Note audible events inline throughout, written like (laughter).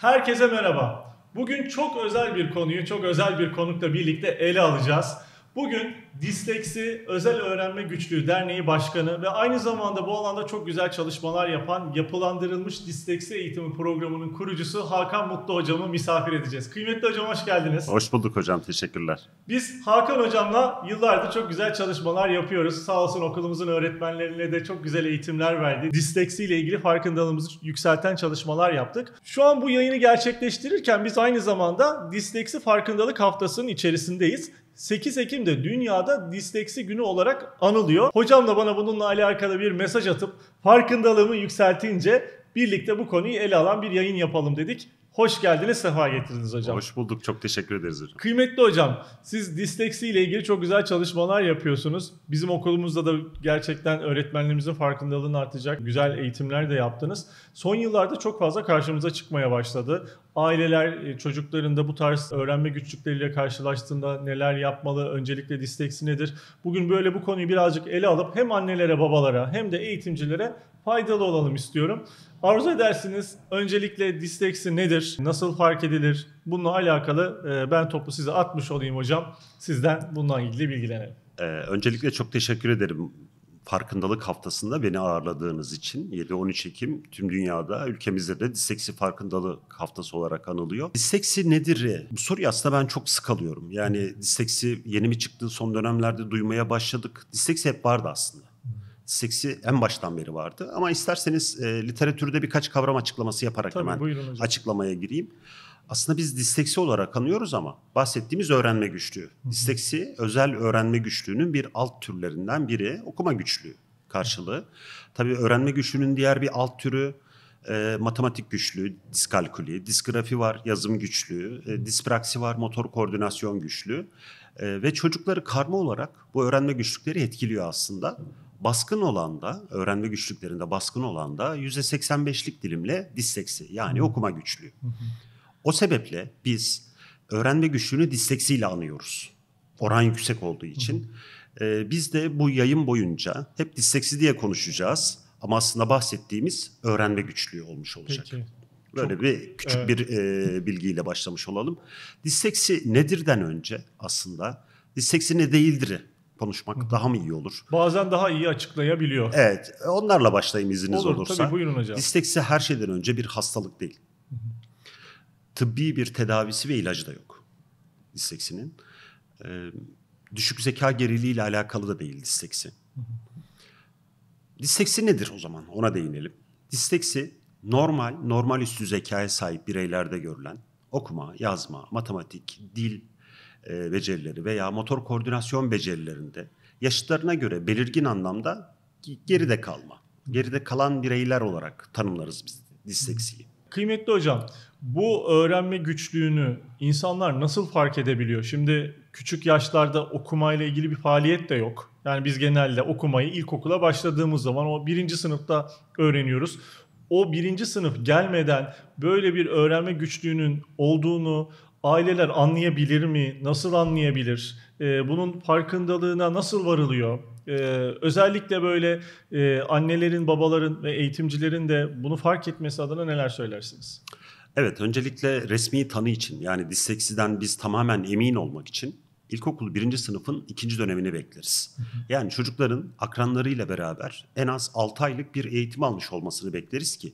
Herkese merhaba. Bugün çok özel bir konuyu çok özel bir konukla birlikte ele alacağız. Bugün Disleksi Özel Öğrenme Güçlüğü Derneği Başkanı ve aynı zamanda bu alanda çok güzel çalışmalar yapan yapılandırılmış disleksi eğitimi programının kurucusu Hakan Mutlu hocamı misafir edeceğiz. Kıymetli hocam hoş geldiniz. Hoş bulduk hocam teşekkürler. Biz Hakan hocamla yıllardır çok güzel çalışmalar yapıyoruz. Sağ olsun okulumuzun öğretmenlerine de çok güzel eğitimler verdi. Disleksi ile ilgili farkındalığımızı yükselten çalışmalar yaptık. Şu an bu yayını gerçekleştirirken biz aynı zamanda Disleksi Farkındalık Haftası'nın içerisindeyiz. 8 Ekim de dünyada disleksi günü olarak anılıyor. Hocam da bana bununla alakalı bir mesaj atıp farkındalığımı yükseltince birlikte bu konuyu ele alan bir yayın yapalım dedik. Hoş geldiniz, sefa getirdiniz hocam. Hoş bulduk, çok teşekkür ederiz hocam. Kıymetli hocam, siz disleksi ile ilgili çok güzel çalışmalar yapıyorsunuz. Bizim okulumuzda da gerçekten öğretmenlerimizin farkındalığını artacak güzel eğitimler de yaptınız. Son yıllarda çok fazla karşımıza çıkmaya başladı. Aileler e, çocuklarında bu tarz öğrenme güçlükleriyle karşılaştığında neler yapmalı, öncelikle disleksi nedir? Bugün böyle bu konuyu birazcık ele alıp hem annelere, babalara hem de eğitimcilere faydalı olalım istiyorum. Arzu edersiniz öncelikle disleksi nedir, nasıl fark edilir bununla alakalı e, ben topu size atmış olayım hocam. Sizden bundan ilgili bilgilenelim. Ee, öncelikle çok teşekkür ederim farkındalık haftasında beni ağırladığınız için 7-13 Ekim tüm dünyada ülkemizde de disleksi farkındalık haftası olarak anılıyor. Disleksi nedir? Bu soruyu aslında ben çok sık alıyorum. Yani disleksi yeni mi çıktı son dönemlerde duymaya başladık. Disleksi hep vardı aslında seksi en baştan beri vardı. Ama isterseniz e, literatürde birkaç kavram açıklaması yaparak Tabii, hemen açıklamaya gireyim. Aslında biz disleksi olarak anıyoruz ama bahsettiğimiz öğrenme güçlüğü. Disleksi özel öğrenme güçlüğünün bir alt türlerinden biri okuma güçlüğü karşılığı. Tabii öğrenme güçlüğünün diğer bir alt türü e, matematik güçlüğü, diskalkülü, disgrafi var, yazım güçlüğü, e, dispraksi var, motor koordinasyon güçlüğü. E, ve çocukları karma olarak bu öğrenme güçlükleri etkiliyor aslında. Baskın olan da öğrenme güçlüklerinde baskın olan olanda %85'lik dilimle disleksi yani okuma güçlüğü. O sebeple biz öğrenme güçlüğünü disleksiyle anıyoruz. Oran yüksek olduğu için. Ee, biz de bu yayın boyunca hep disleksi diye konuşacağız. Ama aslında bahsettiğimiz öğrenme güçlüğü olmuş olacak. Peki. Böyle Çok, bir küçük evet. bir e, bilgiyle başlamış olalım. Disseksi nedirden önce aslında disleksi ne değildir? konuşmak daha mı iyi olur? Bazen daha iyi açıklayabiliyor. Evet. Onlarla başlayayım izniniz olur, olursa. Tabii buyurun hocam. Disteksi her şeyden önce bir hastalık değil. Tıbbi bir tedavisi ve ilacı da yok disteksinin. Ee, düşük zeka geriliği ile alakalı da değil disteksi. Disteksi nedir o zaman? Ona değinelim. Disteksi normal, normal üstü zekaya sahip bireylerde görülen okuma, yazma, matematik, dil e, becerileri veya motor koordinasyon becerilerinde yaşıtlarına göre belirgin anlamda geride kalma. Geride kalan bireyler olarak tanımlarız biz disleksiyi. Kıymetli hocam, bu öğrenme güçlüğünü insanlar nasıl fark edebiliyor? Şimdi küçük yaşlarda okumayla ilgili bir faaliyet de yok. Yani biz genelde okumayı ilkokula başladığımız zaman o birinci sınıfta öğreniyoruz. O birinci sınıf gelmeden böyle bir öğrenme güçlüğünün olduğunu, aileler anlayabilir mi? Nasıl anlayabilir? E, bunun farkındalığına nasıl varılıyor? E, özellikle böyle e, annelerin, babaların ve eğitimcilerin de bunu fark etmesi adına neler söylersiniz? Evet, öncelikle resmi tanı için yani disleksiden biz tamamen emin olmak için ilkokul birinci sınıfın ikinci dönemini bekleriz. Yani çocukların akranlarıyla beraber en az 6 aylık bir eğitim almış olmasını bekleriz ki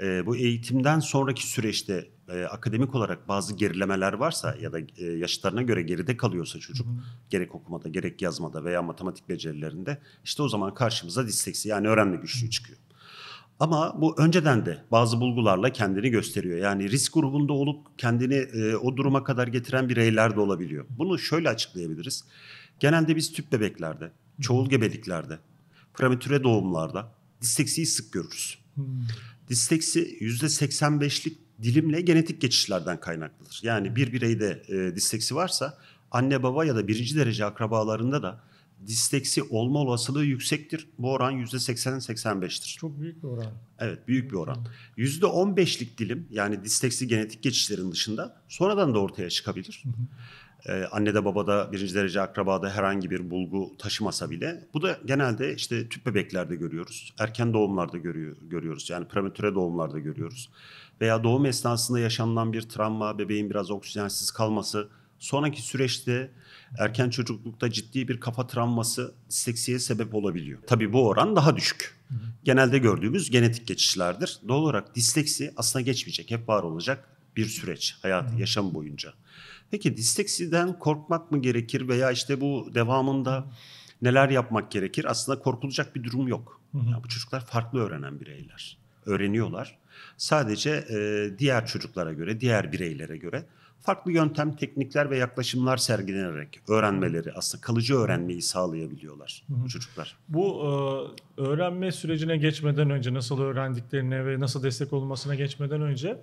e, bu eğitimden sonraki süreçte e, akademik olarak bazı gerilemeler varsa ya da e, yaşıtlarına göre geride kalıyorsa çocuk Hı. gerek okumada gerek yazmada veya matematik becerilerinde işte o zaman karşımıza disleksi yani öğrenme güçlüğü çıkıyor. Ama bu önceden de bazı bulgularla kendini gösteriyor. Yani risk grubunda olup kendini e, o duruma kadar getiren bireyler de olabiliyor. Bunu şöyle açıklayabiliriz. Genelde biz tüp bebeklerde, çoğul gebeliklerde, prematüre doğumlarda disleksiyi sık görürüz. Hmm. Disleksi %85'lik dilimle genetik geçişlerden kaynaklıdır. Yani bir bireyde e, disteksi varsa anne baba ya da birinci derece akrabalarında da disteksi olma olasılığı yüksektir. Bu oran yüzde %80-85'tir. Çok büyük bir oran. Evet büyük bir oran. Yüzde %15'lik dilim yani disteksi genetik geçişlerin dışında sonradan da ortaya çıkabilir. Hı hı e, ee, annede babada birinci derece akrabada herhangi bir bulgu taşımasa bile bu da genelde işte tüp bebeklerde görüyoruz. Erken doğumlarda görüyor, görüyoruz. Yani prematüre doğumlarda görüyoruz. Veya doğum esnasında yaşanılan bir travma, bebeğin biraz oksijensiz kalması, sonraki süreçte erken çocuklukta ciddi bir kafa travması disleksiye sebep olabiliyor. Tabii bu oran daha düşük. Genelde gördüğümüz genetik geçişlerdir. Doğal olarak disleksi aslında geçmeyecek, hep var olacak bir süreç hayatı, yaşam boyunca. Peki disteksiden korkmak mı gerekir veya işte bu devamında neler yapmak gerekir? Aslında korkulacak bir durum yok. Hı hı. Ya bu çocuklar farklı öğrenen bireyler. Öğreniyorlar. Sadece e, diğer çocuklara göre, diğer bireylere göre farklı yöntem, teknikler ve yaklaşımlar sergilenerek öğrenmeleri aslında kalıcı öğrenmeyi sağlayabiliyorlar Hı-hı. çocuklar. Bu e, öğrenme sürecine geçmeden önce nasıl öğrendiklerine ve nasıl destek olmasına geçmeden önce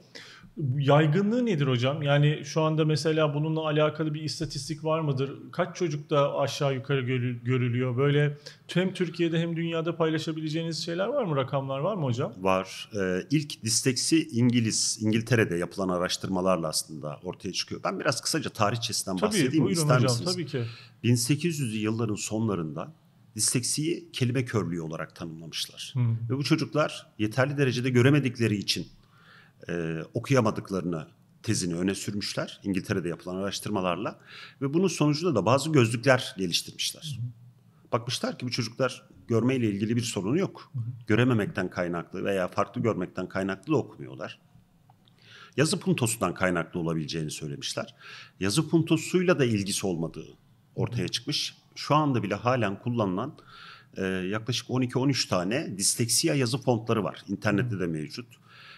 Yaygınlığı nedir hocam? Yani şu anda mesela bununla alakalı bir istatistik var mıdır? Kaç çocuk da aşağı yukarı görülüyor? Böyle hem Türkiye'de hem dünyada paylaşabileceğiniz şeyler var mı? Rakamlar var mı hocam? Var. Ee, ilk disteksi İngiliz, İngiltere'de yapılan araştırmalarla aslında ortaya çıkıyor. Ben biraz kısaca tarihçesinden tabii, bahsedeyim mi? İster hocam, misiniz? Tabii ki. 1800'lü yılların sonlarında disteksiyi kelime körlüğü olarak tanımlamışlar. Hmm. Ve bu çocuklar yeterli derecede göremedikleri için e, okuyamadıklarını tezini öne sürmüşler İngiltere'de yapılan araştırmalarla ve bunun sonucunda da bazı gözlükler geliştirmişler. Bakmışlar ki bu çocuklar görmeyle ilgili bir sorunu yok. Görememekten kaynaklı veya farklı görmekten kaynaklı da okumuyorlar. Yazı puntosundan kaynaklı olabileceğini söylemişler. Yazı puntosuyla da ilgisi olmadığı ortaya çıkmış. Şu anda bile halen kullanılan e, yaklaşık 12-13 tane disleksiya yazı fontları var. İnternette de mevcut.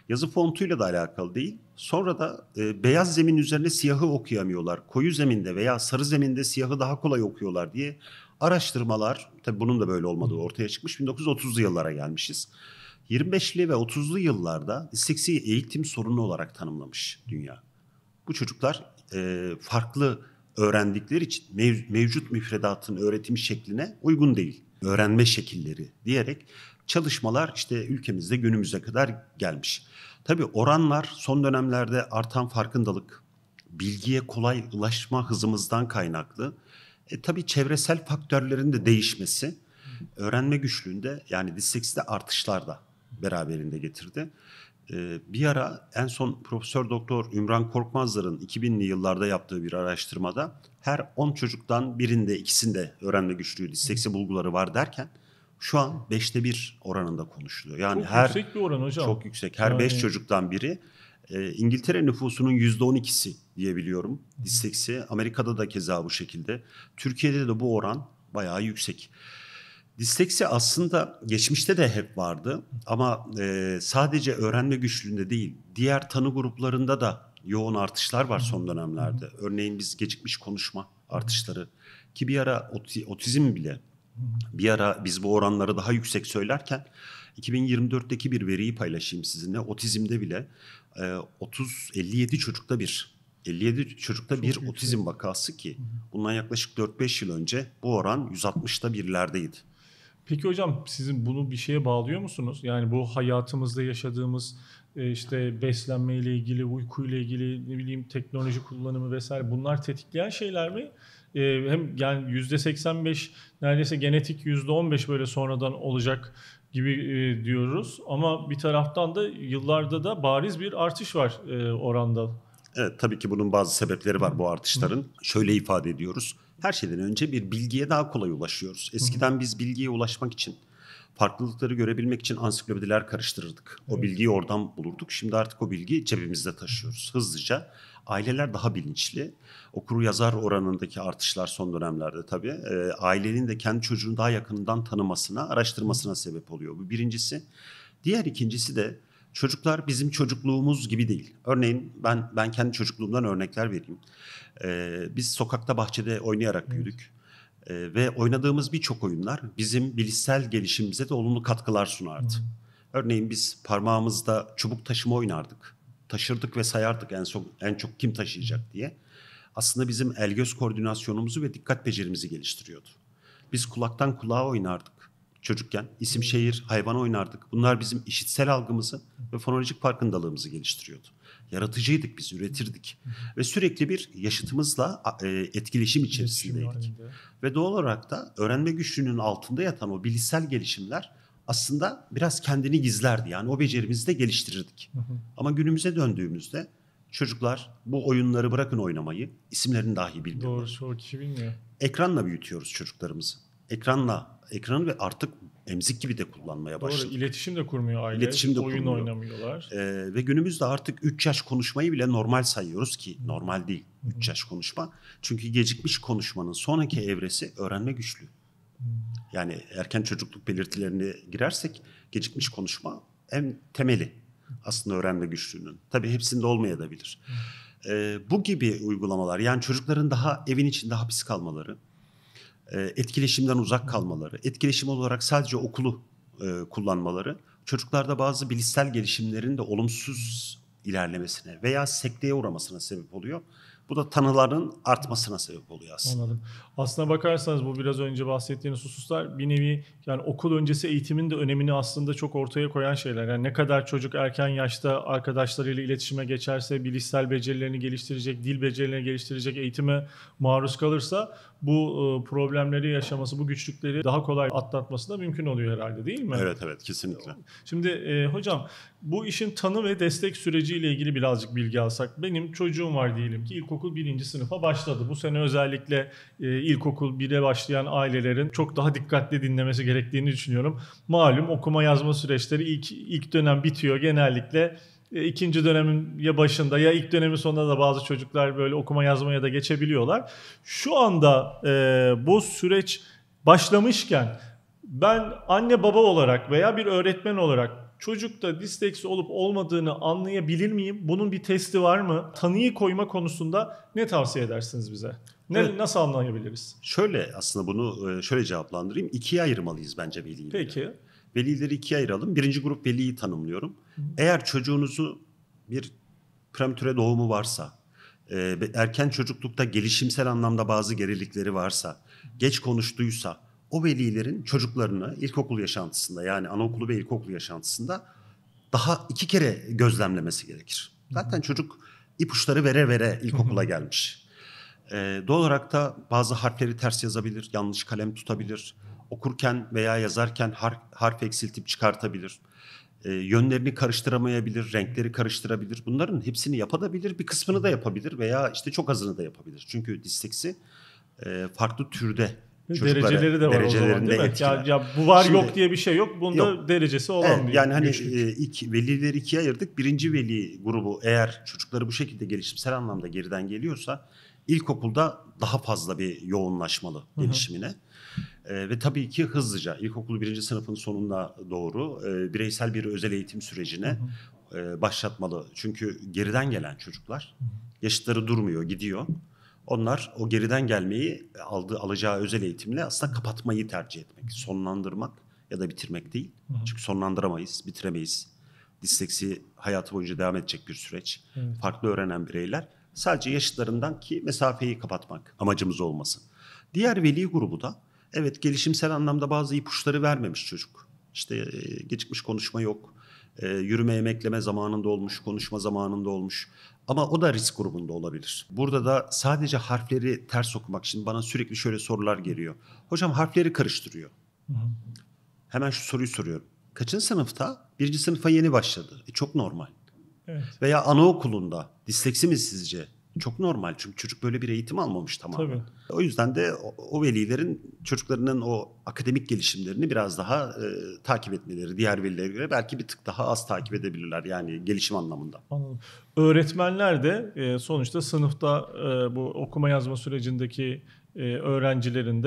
Yazı fontuyla da alakalı değil. Sonra da e, beyaz zemin üzerine siyahı okuyamıyorlar. Koyu zeminde veya sarı zeminde siyahı daha kolay okuyorlar diye araştırmalar, tabii bunun da böyle olmadığı ortaya çıkmış. 1930'lu yıllara gelmişiz. 25'li ve 30'lu yıllarda disleksi eğitim sorunu olarak tanımlamış dünya. Bu çocuklar e, farklı öğrendikleri için mev, mevcut müfredatın öğretim şekline uygun değil. Öğrenme şekilleri diyerek çalışmalar işte ülkemizde günümüze kadar gelmiş. Tabii oranlar son dönemlerde artan farkındalık, bilgiye kolay ulaşma hızımızdan kaynaklı. E, tabii çevresel faktörlerin de değişmesi öğrenme güçlüğünde yani dislekside artışlar da beraberinde getirdi. E, bir ara en son Profesör Doktor Ümran Korkmazlar'ın 2000'li yıllarda yaptığı bir araştırmada her 10 çocuktan birinde ikisinde öğrenme güçlüğü disleksi bulguları var derken şu an beşte bir oranında konuşuluyor. Yani çok her yüksek bir oran hocam. Çok yüksek. Her yani. Beş çocuktan biri. E, İngiltere nüfusunun yüzde on ikisi diyebiliyorum disleksi. Amerika'da da keza bu şekilde. Türkiye'de de bu oran bayağı yüksek. Disleksi aslında geçmişte de hep vardı ama e, sadece öğrenme güçlüğünde değil, diğer tanı gruplarında da yoğun artışlar var son dönemlerde. Örneğin biz gecikmiş konuşma artışları ki bir ara ot otizm bile bir ara biz bu oranları daha yüksek söylerken 2024'teki bir veriyi paylaşayım sizinle. Otizmde bile 30 e, 57 çocukta bir 57 çocukta Çok bir yüksek. otizm vakası ki bundan yaklaşık 4-5 yıl önce bu oran 160'ta birlerdeydi. Peki hocam sizin bunu bir şeye bağlıyor musunuz? Yani bu hayatımızda yaşadığımız e, işte beslenmeyle ilgili, uykuyla ilgili ne bileyim teknoloji kullanımı vesaire bunlar tetikleyen şeyler mi? Ee, hem yani yüzde %85 neredeyse genetik yüzde %15 böyle sonradan olacak gibi e, diyoruz. Ama bir taraftan da yıllarda da bariz bir artış var e, oranda. Evet tabii ki bunun bazı sebepleri var bu artışların. Şöyle ifade ediyoruz. Her şeyden önce bir bilgiye daha kolay ulaşıyoruz. Eskiden biz bilgiye ulaşmak için farklılıkları görebilmek için ansiklopediler karıştırırdık. O bilgiyi oradan bulurduk. Şimdi artık o bilgiyi cebimizde taşıyoruz. Hızlıca aileler daha bilinçli. Okuru yazar oranındaki artışlar son dönemlerde tabii e, ailenin de kendi çocuğunu daha yakından tanımasına, araştırmasına sebep oluyor. Bu birincisi. Diğer ikincisi de çocuklar bizim çocukluğumuz gibi değil. Örneğin ben ben kendi çocukluğumdan örnekler vereyim. E, biz sokakta bahçede oynayarak büyüdük. E, ve oynadığımız birçok oyunlar bizim bilişsel gelişimimize de olumlu katkılar sunardı. Hı. Örneğin biz parmağımızda çubuk taşıma oynardık taşırdık ve sayardık en, son, en çok kim taşıyacak diye. Aslında bizim el göz koordinasyonumuzu ve dikkat becerimizi geliştiriyordu. Biz kulaktan kulağa oynardık çocukken. isim şehir, hayvan oynardık. Bunlar bizim işitsel algımızı ve fonolojik farkındalığımızı geliştiriyordu. Yaratıcıydık biz, üretirdik. ve sürekli bir yaşıtımızla e, etkileşim içerisindeydik. ve doğal olarak da öğrenme güçlüğünün altında yatan o bilişsel gelişimler aslında biraz kendini gizlerdi. Yani o becerimizi de geliştirirdik. Hı hı. Ama günümüze döndüğümüzde çocuklar bu oyunları bırakın oynamayı isimlerini dahi bilmiyorlar. Doğru çoğu kişi bilmiyor. Ekranla büyütüyoruz çocuklarımızı. Ekranla, ekranı ve artık emzik gibi de kullanmaya başladık. Doğru iletişim de kurmuyor aile. İletişim de Oyun kurmuyor. oynamıyorlar. Ee, ve günümüzde artık 3 yaş konuşmayı bile normal sayıyoruz ki hı. normal değil 3 yaş konuşma. Çünkü gecikmiş konuşmanın sonraki evresi öğrenme güçlüğü yani erken çocukluk belirtilerini girersek gecikmiş konuşma en temeli aslında öğrenme güçlüğünün. Tabii hepsinde olmayabilir. Ee, bu gibi uygulamalar yani çocukların daha evin içinde hapis kalmaları, e, etkileşimden uzak kalmaları, etkileşim olarak sadece okulu e, kullanmaları çocuklarda bazı bilişsel gelişimlerin de olumsuz ilerlemesine veya sekteye uğramasına sebep oluyor. Bu da tanıların artmasına sebep oluyor aslında. Anladım. Aslına bakarsanız bu biraz önce bahsettiğiniz hususlar bir nevi yani okul öncesi eğitimin de önemini aslında çok ortaya koyan şeyler. Yani ne kadar çocuk erken yaşta arkadaşlarıyla iletişime geçerse, bilişsel becerilerini geliştirecek, dil becerilerini geliştirecek eğitime maruz kalırsa bu e, problemleri yaşaması, bu güçlükleri daha kolay atlatması da mümkün oluyor herhalde değil mi? Evet evet kesinlikle. Şimdi e, hocam bu işin tanı ve destek süreciyle ilgili birazcık bilgi alsak. Benim çocuğum var diyelim ki ilkokul ilkokul birinci sınıfa başladı. Bu sene özellikle e, ilkokul 1'e başlayan ailelerin çok daha dikkatli dinlemesi gerektiğini düşünüyorum. Malum okuma yazma süreçleri ilk ilk dönem bitiyor genellikle e, ikinci dönemin ya başında ya ilk dönemin sonunda da bazı çocuklar böyle okuma yazmaya da geçebiliyorlar. Şu anda e, bu süreç başlamışken ben anne baba olarak veya bir öğretmen olarak çocukta disleksi olup olmadığını anlayabilir miyim? Bunun bir testi var mı? Tanıyı koyma konusunda ne tavsiye edersiniz bize? Ne, evet. Nasıl anlayabiliriz? Şöyle aslında bunu e, şöyle cevaplandırayım. İkiye ayırmalıyız bence velileri. Peki. Velileri ikiye ayıralım. Birinci grup veliyi tanımlıyorum. Hı. Eğer çocuğunuzu bir prematüre doğumu varsa, e, erken çocuklukta gelişimsel anlamda bazı gerilikleri varsa, geç konuştuysa, o velilerin çocuklarını ilkokul yaşantısında yani anaokulu ve ilkokul yaşantısında daha iki kere gözlemlemesi gerekir. Zaten çocuk ipuçları vere vere ilkokula gelmiş. Ee, doğal olarak da bazı harfleri ters yazabilir, yanlış kalem tutabilir. Okurken veya yazarken harf, harf eksiltip çıkartabilir. Ee, yönlerini karıştıramayabilir, renkleri karıştırabilir. Bunların hepsini yapabilir, bir kısmını da yapabilir veya işte çok azını da yapabilir. Çünkü disteksi e, farklı türde dereceleri de var derecelerinde o zaman değil mi? Ya, ya bu var Şimdi, yok diye bir şey yok. Bunda yok. derecesi olan evet, bir Yani hani e, ilk velileri ikiye ayırdık. Birinci veli grubu eğer çocukları bu şekilde gelişimsel anlamda geriden geliyorsa ilkokulda daha fazla bir yoğunlaşmalı gelişimine. Hı hı. E, ve tabii ki hızlıca ilkokulu birinci sınıfın sonunda doğru e, bireysel bir özel eğitim sürecine E, başlatmalı. Çünkü geriden gelen çocuklar yaşıtları durmuyor, gidiyor. Onlar o geriden gelmeyi e, aldığı alacağı özel eğitimle aslında kapatmayı tercih etmek, sonlandırmak ya da bitirmek değil. Hı hı. Çünkü sonlandıramayız, bitiremeyiz. Disleksi hayatı boyunca devam edecek bir süreç. Evet. Farklı öğrenen bireyler sadece yaşıtlarından ki mesafeyi kapatmak amacımız olmasın. Diğer veli grubu da evet gelişimsel anlamda bazı ipuçları vermemiş çocuk. İşte e, gecikmiş konuşma yok. E, yürüme emekleme zamanında olmuş, konuşma zamanında olmuş. Ama o da risk grubunda olabilir. Burada da sadece harfleri ters okumak için bana sürekli şöyle sorular geliyor. Hocam harfleri karıştırıyor. Hı hı. Hemen şu soruyu soruyorum. Kaçıncı sınıfta? Birinci sınıfa yeni başladı. E, çok normal. Evet. Veya anaokulunda disleksi mi sizce? çok normal çünkü çocuk böyle bir eğitim almamış tamamen. Tabii. O yüzden de o, o velilerin çocuklarının o akademik gelişimlerini biraz daha e, takip etmeleri diğer velilere göre belki bir tık daha az takip edebilirler yani gelişim anlamında. Anladım. Öğretmenler de e, sonuçta sınıfta e, bu okuma yazma sürecindeki e, öğrencilerin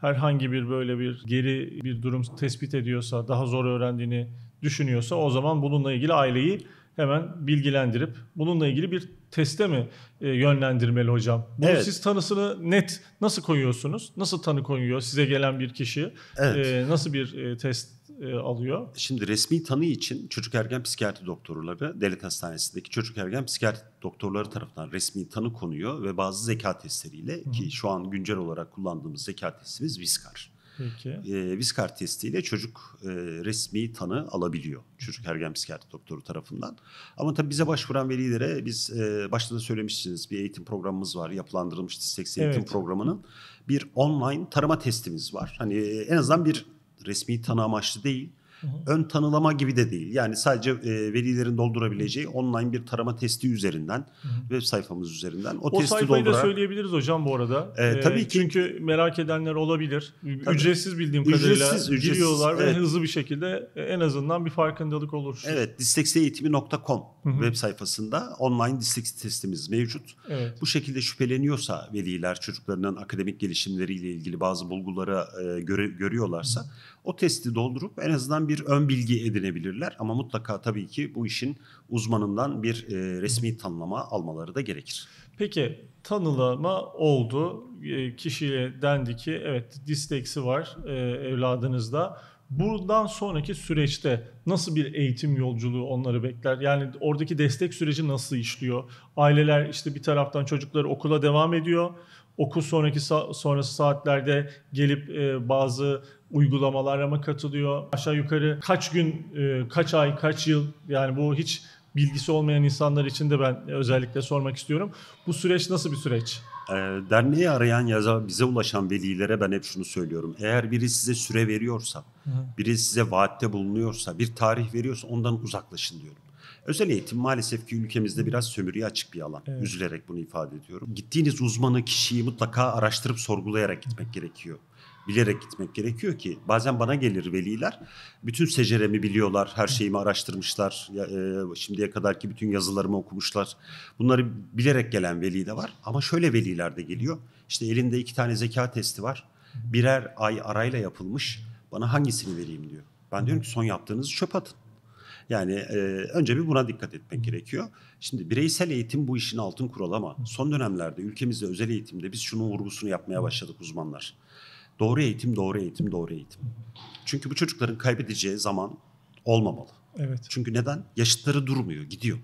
herhangi bir böyle bir geri bir durum tespit ediyorsa daha zor öğrendiğini düşünüyorsa o zaman bununla ilgili aileyi hemen bilgilendirip bununla ilgili bir teste mi e, yönlendirmeli hocam? Bunu evet. siz tanısını net nasıl koyuyorsunuz? Nasıl tanı koyuyor size gelen bir kişi? Evet. E, nasıl bir e, test e, alıyor? Şimdi resmi tanı için çocuk ergen psikiyatri doktorları devlet hastanesindeki çocuk ergen psikiyatri doktorları tarafından resmi tanı konuyor ve bazı zeka testleriyle Hı. ki şu an güncel olarak kullandığımız zeka testimiz Viskar. Peki. E, ee, Viskar testiyle çocuk e, resmi tanı alabiliyor. Çocuk ergen psikiyatri doktoru tarafından. Ama tabii bize başvuran velilere biz e, başta da söylemiştiniz bir eğitim programımız var. Yapılandırılmış disteks eğitim evet. programının bir online tarama testimiz var. Hani e, en azından bir resmi tanı amaçlı değil Hı hı. Ön tanılama gibi de değil. Yani sadece e, velilerin doldurabileceği online bir tarama testi üzerinden hı hı. web sayfamız üzerinden o, o testi sayfayı doldurarak... da söyleyebiliriz hocam bu arada. E, e tabii e, ki. Çünkü merak edenler olabilir. Tabii. Ücretsiz bildiğim ücretsiz, kadarıyla ücretsiz, giriyorlar evet. ve hızlı bir şekilde e, en azından bir farkındalık olur. Evet dislekseyeğitimi.com Hı Web sayfasında online distrik testimiz mevcut. Evet. Bu şekilde şüpheleniyorsa veliler çocuklarının akademik gelişimleriyle ilgili bazı bulguları e, göre, görüyorlarsa hı o testi doldurup en azından bir ön bilgi edinebilirler. Ama mutlaka tabii ki bu işin uzmanından bir e, resmi tanımlama almaları da gerekir. Peki tanılama oldu. E, kişiye dendi ki evet disleksi var e, evladınızda buradan sonraki süreçte nasıl bir eğitim yolculuğu onları bekler? Yani oradaki destek süreci nasıl işliyor? Aileler işte bir taraftan çocukları okula devam ediyor. Okul sonraki sonrası saatlerde gelip e, bazı uygulamalara mı katılıyor? Aşağı yukarı kaç gün, e, kaç ay, kaç yıl yani bu hiç bilgisi olmayan insanlar için de ben özellikle sormak istiyorum. Bu süreç nasıl bir süreç? Ee, derneği arayan ya da bize ulaşan velilere ben hep şunu söylüyorum. Eğer biri size süre veriyorsa, biri size vaatte bulunuyorsa, bir tarih veriyorsa ondan uzaklaşın diyorum. Özel eğitim maalesef ki ülkemizde biraz sömürüye açık bir alan. Evet. Üzülerek bunu ifade ediyorum. Gittiğiniz uzmanı, kişiyi mutlaka araştırıp sorgulayarak gitmek gerekiyor bilerek gitmek gerekiyor ki. Bazen bana gelir veliler. Bütün seceremi biliyorlar, her şeyimi araştırmışlar. E, şimdiye kadarki bütün yazılarımı okumuşlar. Bunları bilerek gelen veli de var. Ama şöyle veliler de geliyor. İşte elinde iki tane zeka testi var. Birer ay arayla yapılmış. Bana hangisini vereyim diyor. Ben diyorum ki son yaptığınızı çöp atın. Yani e, önce bir buna dikkat etmek gerekiyor. Şimdi bireysel eğitim bu işin altın kuralı ama son dönemlerde ülkemizde özel eğitimde biz şunun vurgusunu yapmaya başladık uzmanlar. Doğru eğitim, doğru eğitim, doğru eğitim. Çünkü bu çocukların kaybedeceği zaman olmamalı. Evet. Çünkü neden? Yaşıtları durmuyor, gidiyor.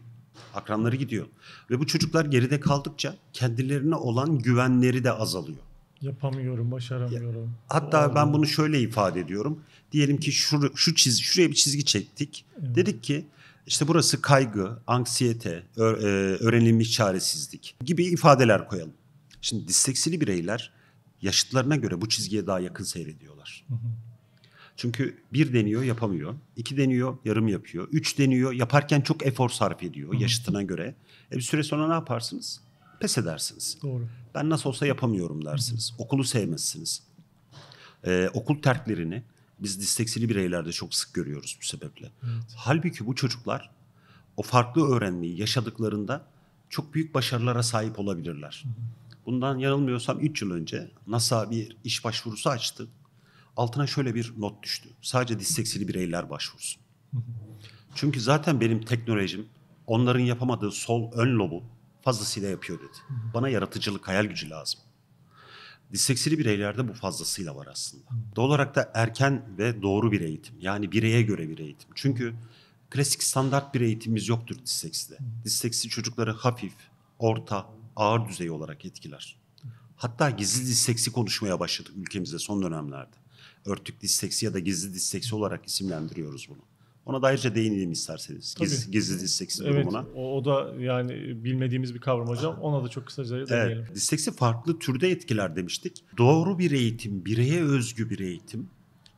Akranları gidiyor. Ve bu çocuklar geride kaldıkça kendilerine olan güvenleri de azalıyor. Yapamıyorum, başaramıyorum. Hatta Olmuyor. ben bunu şöyle ifade ediyorum. Diyelim ki şu, şu çiz, şuraya bir çizgi çektik. Evet. Dedik ki işte burası kaygı, anksiyete, e, öğrenilmiş çaresizlik gibi ifadeler koyalım. Şimdi disleksili bireyler yaşıtlarına göre bu çizgiye daha yakın seyrediyorlar. Hı hı. Çünkü bir deniyor yapamıyor, iki deniyor yarım yapıyor, üç deniyor yaparken çok efor sarf ediyor Hı-hı. yaşıtına göre. E bir süre sonra ne yaparsınız? Pes edersiniz. Doğru. Ben nasıl olsa yapamıyorum dersiniz. Hı-hı. Okulu sevmezsiniz. Ee, okul terklerini biz disteksili bireylerde çok sık görüyoruz bu sebeple. Evet. Halbuki bu çocuklar o farklı öğrenmeyi yaşadıklarında çok büyük başarılara sahip olabilirler. Hı-hı bundan yanılmıyorsam 3 yıl önce NASA bir iş başvurusu açtı. Altına şöyle bir not düştü. Sadece disleksili bireyler başvursun. Çünkü zaten benim teknolojim onların yapamadığı sol ön lobu fazlasıyla yapıyor dedi. Bana yaratıcılık, hayal gücü lazım. Disleksili bireylerde bu fazlasıyla var aslında. Doğal olarak da erken ve doğru bir eğitim. Yani bireye göre bir eğitim. Çünkü klasik standart bir eğitimimiz yoktur dislekside. Disleksi çocukları hafif, orta, ağır düzey olarak etkiler. Hatta gizli disteksi konuşmaya başladık ülkemizde son dönemlerde. Örtük disteksi ya da gizli disteksi olarak isimlendiriyoruz bunu. Ona da ayrıca değinelim isterseniz. Giz, gizli disteksi evet, durumuna. O, o da yani bilmediğimiz bir kavram hocam. Ona da çok kısaca değinelim. Evet, farklı türde etkiler demiştik. Doğru bir eğitim, bireye özgü bir eğitim,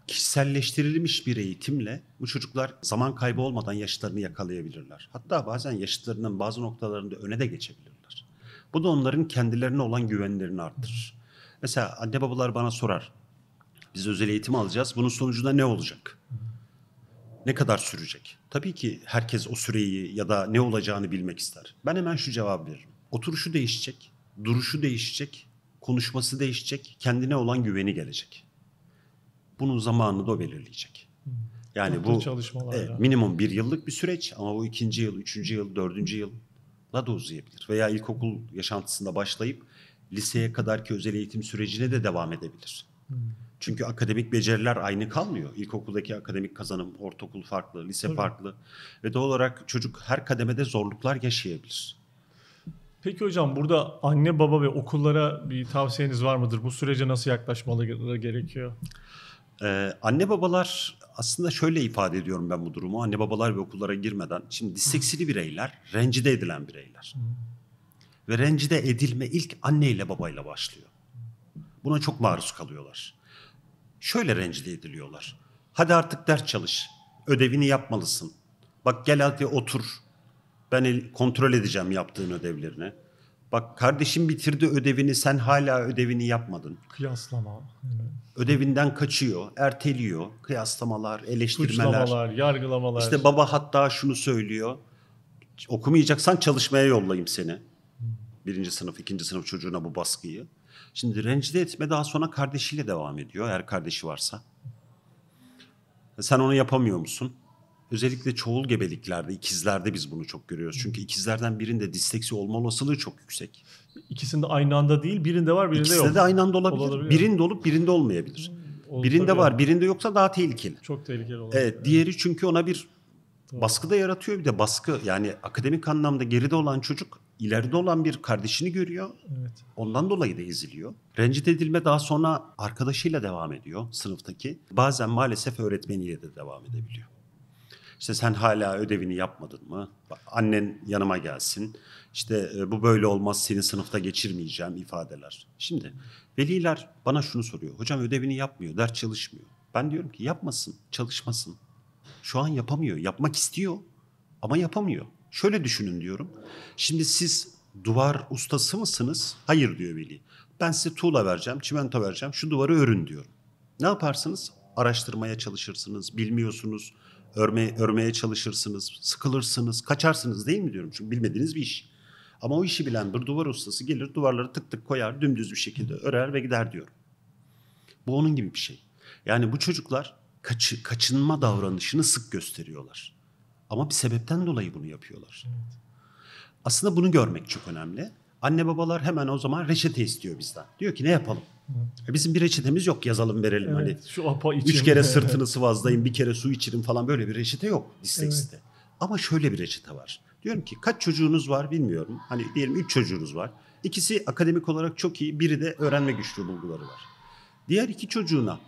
kişiselleştirilmiş bir eğitimle bu çocuklar zaman kaybı olmadan yaşıtlarını yakalayabilirler. Hatta bazen yaşıtlarının bazı noktalarında öne de geçebilir. Bu da onların kendilerine olan güvenlerini arttırır. Mesela anne babalar bana sorar. Biz özel eğitim alacağız. Bunun sonucunda ne olacak? Ne kadar sürecek? Tabii ki herkes o süreyi ya da ne olacağını bilmek ister. Ben hemen şu cevabı veririm. Oturuşu değişecek, duruşu değişecek, konuşması değişecek, kendine olan güveni gelecek. Bunun zamanını da o belirleyecek. Yani Çok bu evet, minimum bir yıllık bir süreç ama o ikinci yıl, üçüncü yıl, dördüncü yıl da uzayabilir. Veya ilkokul yaşantısında başlayıp liseye kadarki özel eğitim sürecine de devam edebilir. Hmm. Çünkü akademik beceriler aynı kalmıyor. İlkokuldaki akademik kazanım, ortaokul farklı, lise Tabii. farklı. Ve doğal olarak çocuk her kademede zorluklar yaşayabilir. Peki hocam burada anne baba ve okullara bir tavsiyeniz var mıdır? Bu sürece nasıl yaklaşmaları gerekiyor? Ee, anne babalar aslında şöyle ifade ediyorum ben bu durumu. Anne babalar ve okullara girmeden şimdi disleksili bireyler rencide edilen bireyler. Ve rencide edilme ilk anne ile babayla başlıyor. Buna çok maruz kalıyorlar. Şöyle rencide ediliyorlar. Hadi artık ders çalış. Ödevini yapmalısın. Bak gel hadi otur. Ben kontrol edeceğim yaptığın ödevlerini. Bak kardeşim bitirdi ödevini sen hala ödevini yapmadın. Kıyaslama. Ödevinden kaçıyor, erteliyor. Kıyaslamalar, eleştirmeler. Suçlamalar, yargılamalar. İşte baba hatta şunu söylüyor. Okumayacaksan çalışmaya yollayayım seni. Hmm. Birinci sınıf, ikinci sınıf çocuğuna bu baskıyı. Şimdi rencide etme daha sonra kardeşiyle devam ediyor eğer kardeşi varsa. Sen onu yapamıyor musun? Özellikle çoğul gebeliklerde, ikizlerde biz bunu çok görüyoruz. Çünkü ikizlerden birinde disteksi olma olasılığı çok yüksek. İkisinde aynı anda değil, birinde var, birinde İkisinde yok. İkisinde de aynı anda olabilir. olabilir. Birinde olup birinde olmayabilir. Olur, hmm, birinde tabii. var, birinde yoksa daha tehlikeli. Çok tehlikeli olabilir. Evet, diğeri çünkü ona bir baskı da yaratıyor bir de baskı. Yani akademik anlamda geride olan çocuk ileride olan bir kardeşini görüyor. Evet. Ondan dolayı da eziliyor. Rencide edilme daha sonra arkadaşıyla devam ediyor sınıftaki. Bazen maalesef öğretmeniyle de devam edebiliyor. İşte sen hala ödevini yapmadın mı? Annen yanıma gelsin. İşte e, bu böyle olmaz seni sınıfta geçirmeyeceğim ifadeler. Şimdi veliler bana şunu soruyor. Hocam ödevini yapmıyor, ders çalışmıyor. Ben diyorum ki yapmasın, çalışmasın. Şu an yapamıyor, yapmak istiyor ama yapamıyor. Şöyle düşünün diyorum. Şimdi siz duvar ustası mısınız? Hayır diyor veli. Ben size tuğla vereceğim, çimento vereceğim, şu duvarı örün diyorum. Ne yaparsınız? Araştırmaya çalışırsınız, bilmiyorsunuz örme, örmeye çalışırsınız, sıkılırsınız, kaçarsınız değil mi diyorum. Çünkü bilmediğiniz bir iş. Ama o işi bilen bir duvar ustası gelir duvarları tık tık koyar dümdüz bir şekilde örer ve gider diyorum. Bu onun gibi bir şey. Yani bu çocuklar kaçı, kaçınma davranışını sık gösteriyorlar. Ama bir sebepten dolayı bunu yapıyorlar. Aslında bunu görmek çok önemli. Anne babalar hemen o zaman reçete istiyor bizden. Diyor ki ne yapalım? E, bizim bir reçetemiz yok yazalım verelim evet, hani. Şu apa için. Üç kere sırtını (laughs) sıvazlayın bir kere su içirin falan böyle bir reçete yok dislekside. Evet. Ama şöyle bir reçete var. Diyorum ki kaç çocuğunuz var bilmiyorum. Hani diyelim üç çocuğunuz var. İkisi akademik olarak çok iyi biri de öğrenme güçlü bulguları var. Diğer iki çocuğuna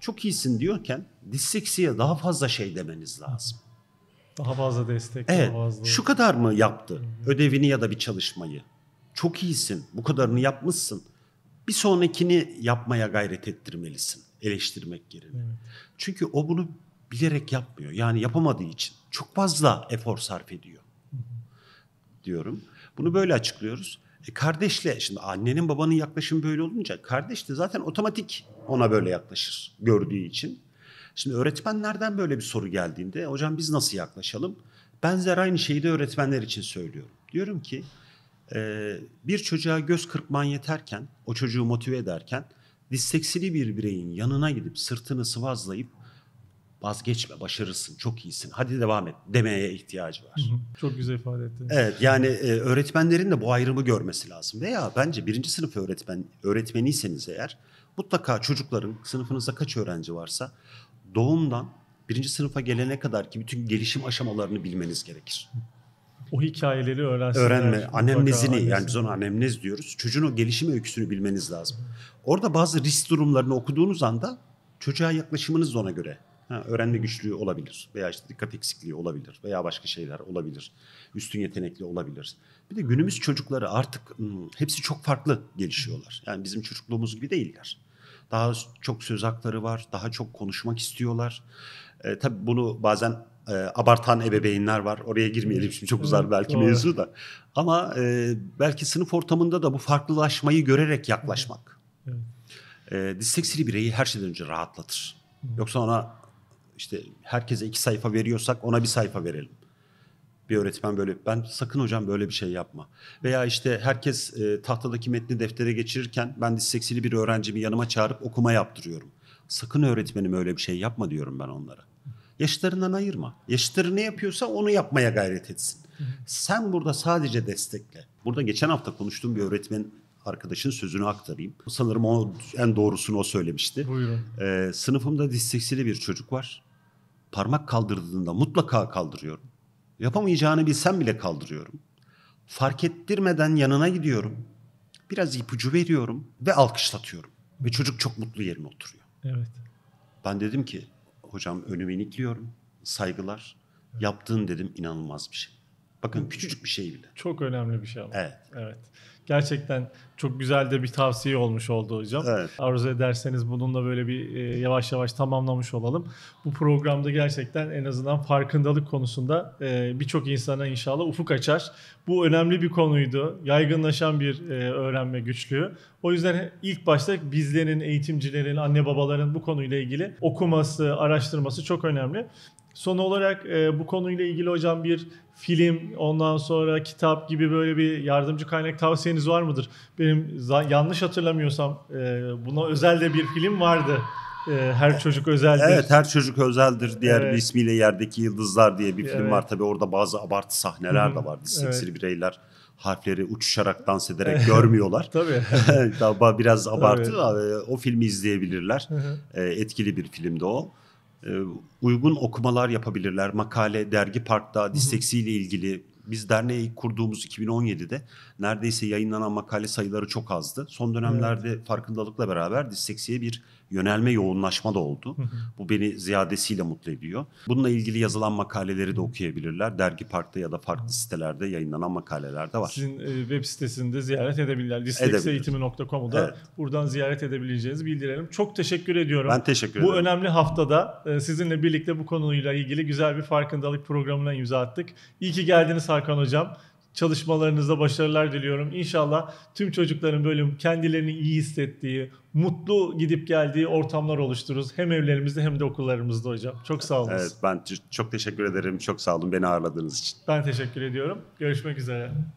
çok iyisin diyorken disleksiye daha fazla şey demeniz lazım. Daha fazla destek. Evet. Daha fazla... Şu kadar mı yaptı ödevini ya da bir çalışmayı? Çok iyisin bu kadarını yapmışsın bir sonrakini yapmaya gayret ettirmelisin eleştirmek yerine. Evet. Çünkü o bunu bilerek yapmıyor. Yani yapamadığı için çok fazla efor sarf ediyor. diyorum. Bunu böyle açıklıyoruz. E kardeşle şimdi annenin babanın yaklaşımı böyle olunca kardeş de zaten otomatik ona böyle yaklaşır gördüğü için. Şimdi öğretmenlerden böyle bir soru geldiğinde hocam biz nasıl yaklaşalım? Benzer aynı şeyi de öğretmenler için söylüyorum. Diyorum ki e, bir çocuğa göz kırpman yeterken, o çocuğu motive ederken disleksili bir bireyin yanına gidip sırtını sıvazlayıp vazgeçme, başarısın, çok iyisin, hadi devam et demeye ihtiyacı var. çok güzel ifade ettin. Evet yani e, öğretmenlerin de bu ayrımı görmesi lazım. Veya bence birinci sınıf öğretmen öğretmeniyseniz eğer mutlaka çocukların sınıfınızda kaç öğrenci varsa doğumdan birinci sınıfa gelene kadar ki bütün gelişim aşamalarını bilmeniz gerekir o hikayeleri öğrensinler. Öğrenme. Anemnezini Baka, yani biz ona anemnez diyoruz. Çocuğun o gelişim öyküsünü bilmeniz lazım. Orada bazı risk durumlarını okuduğunuz anda çocuğa yaklaşımınız da ona göre. Ha, öğrenme güçlüğü olabilir veya işte dikkat eksikliği olabilir veya başka şeyler olabilir. Üstün yetenekli olabilir. Bir de günümüz çocukları artık hmm, hepsi çok farklı gelişiyorlar. Yani bizim çocukluğumuz gibi değiller. Daha çok söz hakları var, daha çok konuşmak istiyorlar. E, tabii bunu bazen e, abartan ebeveynler var. Oraya girmeyelim şimdi çok uzar belki Doğru. mevzu da. Ama e, belki sınıf ortamında da bu farklılaşmayı görerek yaklaşmak. Evet. Evet. E, disleksili bireyi her şeyden önce rahatlatır. Hı. Yoksa ona işte herkese iki sayfa veriyorsak ona bir sayfa verelim. Bir öğretmen böyle ben sakın hocam böyle bir şey yapma. Veya işte herkes e, tahtadaki metni deftere geçirirken ben disleksili bir öğrencimi yanıma çağırıp okuma yaptırıyorum. Sakın öğretmenim öyle bir şey yapma diyorum ben onlara. Yaşıtlarından ayırma. Yaşları ne yapıyorsa onu yapmaya gayret etsin. Sen burada sadece destekle. Burada geçen hafta konuştuğum bir öğretmen arkadaşın sözünü aktarayım. Sanırım o en doğrusunu o söylemişti. Buyurun. Ee, sınıfımda disleksili bir çocuk var. Parmak kaldırdığında mutlaka kaldırıyorum. Yapamayacağını bilsem bile kaldırıyorum. Fark ettirmeden yanına gidiyorum. Biraz ipucu veriyorum ve alkışlatıyorum. Ve çocuk çok mutlu yerine oturuyor. Evet. Ben dedim ki Hocam önüme nikliyorum. Saygılar. Evet. Yaptığın dedim inanılmaz bir şey. Bakın küçücük bir şey bile. Çok önemli bir şey ama. Evet. Evet. Gerçekten çok güzel de bir tavsiye olmuş oldu hocam. Evet. Arzu ederseniz bununla böyle bir e, yavaş yavaş tamamlamış olalım. Bu programda gerçekten en azından farkındalık konusunda e, birçok insana inşallah ufuk açar. Bu önemli bir konuydu. Yaygınlaşan bir e, öğrenme güçlüğü. O yüzden ilk başta bizlerin, eğitimcilerin, anne babaların bu konuyla ilgili okuması, araştırması çok önemli. Son olarak e, bu konuyla ilgili hocam bir film, ondan sonra kitap gibi böyle bir yardımcı kaynak tavsiyeniz var mıdır? Benim yanlış hatırlamıyorsam e, buna özel de bir film vardı. E, her çocuk özeldir. Evet, her çocuk özeldir. Diğer evet. bir ismiyle yerdeki yıldızlar diye bir film var. Tabii orada bazı abartı sahneler Hı-hı. de var. Disleksili evet. bireyler harfleri uçuşarak dans ederek görmüyorlar. (laughs) Tabii. (laughs) Daha biraz abartı. Tabii. E, o filmi izleyebilirler. Hı e, Etkili bir filmdi o. Ee, uygun okumalar yapabilirler. Makale, dergi parkta disteksiyle ilgili biz derneği kurduğumuz 2017'de neredeyse yayınlanan makale sayıları çok azdı. Son dönemlerde evet. farkındalıkla beraber disteksiye bir yönelme yoğunlaşma da oldu. Bu beni ziyadesiyle mutlu ediyor. Bununla ilgili yazılan makaleleri de okuyabilirler. Dergi Park'ta ya da farklı sitelerde yayınlanan makaleler de var. Sizin e, web sitesinde ziyaret edebilirler. Disleksiyeğitimi.com'u da evet. buradan ziyaret edebileceğinizi bildirelim. Çok teşekkür ediyorum. Ben teşekkür ederim. Bu önemli haftada e, sizinle birlikte bu konuyla ilgili güzel bir farkındalık programına imza attık. İyi ki geldiniz Hakan Hocam. Çalışmalarınızda başarılar diliyorum. İnşallah tüm çocukların böyle kendilerini iyi hissettiği, mutlu gidip geldiği ortamlar oluştururuz. Hem evlerimizde hem de okullarımızda hocam. Çok sağ olun. Evet ben çok teşekkür ederim. Çok sağ olun beni ağırladığınız için. Ben teşekkür ediyorum. Görüşmek üzere.